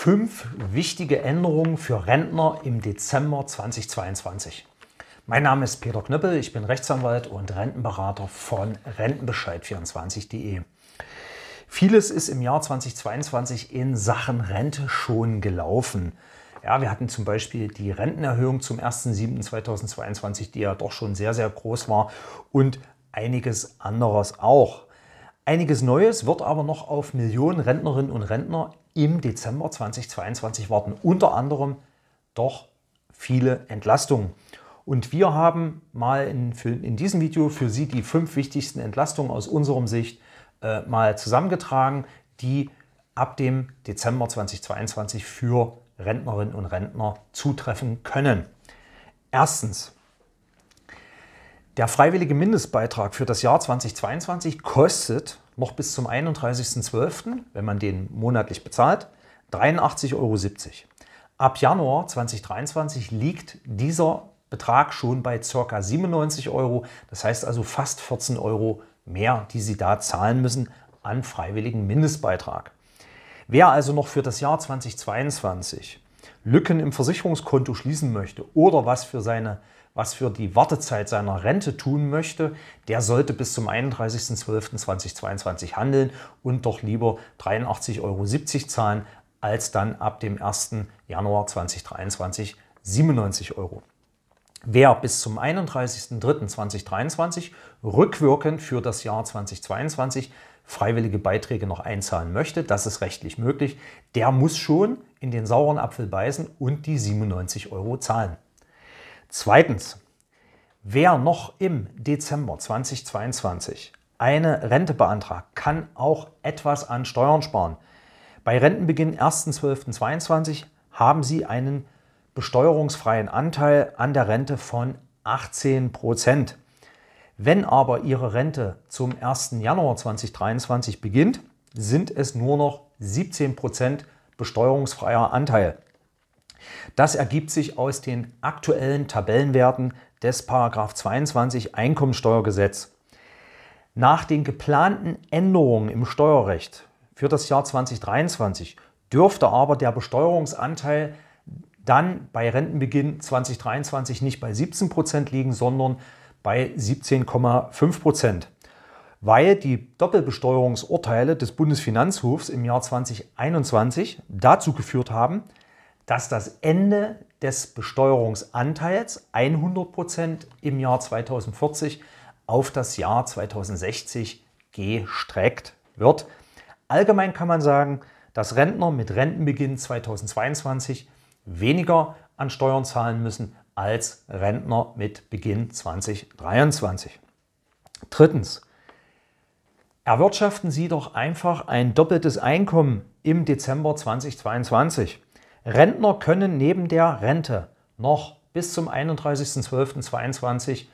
fünf wichtige Änderungen für Rentner im Dezember 2022. Mein Name ist Peter Knöppel, ich bin Rechtsanwalt und Rentenberater von Rentenbescheid24.de. Vieles ist im Jahr 2022 in Sachen Rente schon gelaufen. Ja, wir hatten zum Beispiel die Rentenerhöhung zum 1.7.2022, die ja doch schon sehr, sehr groß war und einiges anderes auch. Einiges Neues wird aber noch auf Millionen Rentnerinnen und Rentner im Dezember 2022 warten. Unter anderem doch viele Entlastungen. Und wir haben mal in, für, in diesem Video für Sie die fünf wichtigsten Entlastungen aus unserem Sicht äh, mal zusammengetragen, die ab dem Dezember 2022 für Rentnerinnen und Rentner zutreffen können. Erstens, der freiwillige Mindestbeitrag für das Jahr 2022 kostet noch bis zum 31.12., wenn man den monatlich bezahlt, 83,70 Euro. Ab Januar 2023 liegt dieser Betrag schon bei ca. 97 Euro, das heißt also fast 14 Euro mehr, die Sie da zahlen müssen an freiwilligen Mindestbeitrag. Wer also noch für das Jahr 2022 Lücken im Versicherungskonto schließen möchte oder was für seine was für die Wartezeit seiner Rente tun möchte, der sollte bis zum 31.12.2022 handeln und doch lieber 83,70 Euro zahlen, als dann ab dem 1. Januar 2023 97 Euro. Wer bis zum 31.03.2023 rückwirkend für das Jahr 2022 freiwillige Beiträge noch einzahlen möchte, das ist rechtlich möglich, der muss schon in den sauren Apfel beißen und die 97 Euro zahlen. Zweitens, wer noch im Dezember 2022 eine Rente beantragt, kann auch etwas an Steuern sparen. Bei Rentenbeginn 1.12.22 haben Sie einen besteuerungsfreien Anteil an der Rente von 18 Prozent. Wenn aber Ihre Rente zum 1. Januar 2023 beginnt, sind es nur noch 17 Prozent besteuerungsfreier Anteil. Das ergibt sich aus den aktuellen Tabellenwerten des 22 Einkommensteuergesetz. Nach den geplanten Änderungen im Steuerrecht für das Jahr 2023 dürfte aber der Besteuerungsanteil dann bei Rentenbeginn 2023 nicht bei 17 Prozent liegen, sondern bei 17,5 Prozent, weil die Doppelbesteuerungsurteile des Bundesfinanzhofs im Jahr 2021 dazu geführt haben, dass das Ende des Besteuerungsanteils 100 Prozent im Jahr 2040 auf das Jahr 2060 gestreckt wird. Allgemein kann man sagen, dass Rentner mit Rentenbeginn 2022 weniger an Steuern zahlen müssen als Rentner mit Beginn 2023. Drittens, erwirtschaften Sie doch einfach ein doppeltes Einkommen im Dezember 2022. Rentner können neben der Rente noch bis zum 31.12.22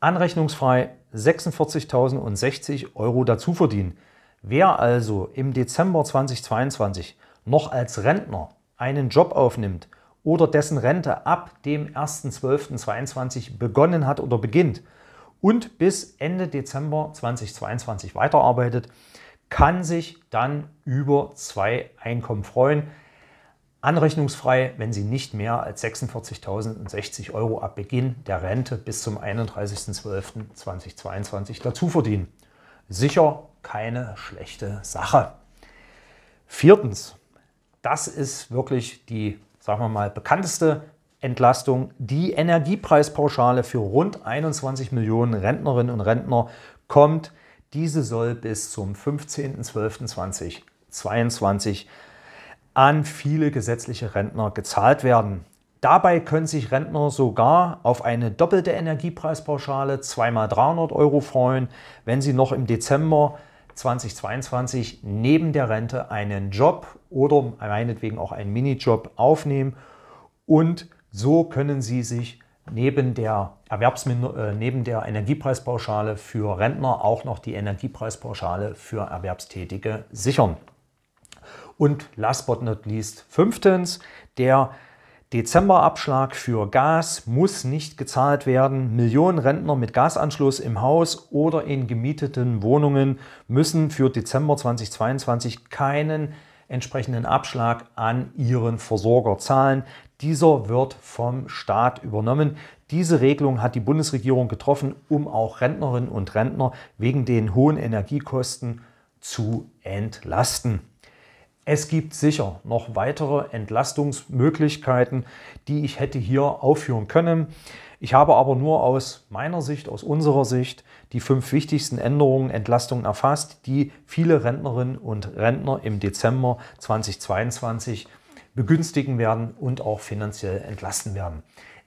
anrechnungsfrei 46.060 Euro dazu verdienen. Wer also im Dezember 2022 noch als Rentner einen Job aufnimmt oder dessen Rente ab dem 1.12.22 begonnen hat oder beginnt und bis Ende Dezember 2022 weiterarbeitet, kann sich dann über zwei Einkommen freuen anrechnungsfrei, wenn sie nicht mehr als 46.060 Euro ab Beginn der Rente bis zum 31.12.2022 dazu verdienen. Sicher keine schlechte Sache. Viertens, das ist wirklich die, sagen wir mal, bekannteste Entlastung. Die Energiepreispauschale für rund 21 Millionen Rentnerinnen und Rentner kommt. Diese soll bis zum 15.12.2022 an viele gesetzliche Rentner gezahlt werden. Dabei können sich Rentner sogar auf eine doppelte Energiepreispauschale zweimal 300 Euro freuen, wenn sie noch im Dezember 2022 neben der Rente einen Job oder meinetwegen auch einen Minijob aufnehmen und so können sie sich neben der, Erwerbsminder äh, neben der Energiepreispauschale für Rentner auch noch die Energiepreispauschale für Erwerbstätige sichern. Und last but not least, fünftens, der Dezemberabschlag für Gas muss nicht gezahlt werden. Millionen Rentner mit Gasanschluss im Haus oder in gemieteten Wohnungen müssen für Dezember 2022 keinen entsprechenden Abschlag an ihren Versorger zahlen. Dieser wird vom Staat übernommen. Diese Regelung hat die Bundesregierung getroffen, um auch Rentnerinnen und Rentner wegen den hohen Energiekosten zu entlasten. Es gibt sicher noch weitere Entlastungsmöglichkeiten, die ich hätte hier aufführen können. Ich habe aber nur aus meiner Sicht, aus unserer Sicht, die fünf wichtigsten Änderungen, Entlastungen erfasst, die viele Rentnerinnen und Rentner im Dezember 2022 begünstigen werden und auch finanziell entlasten werden.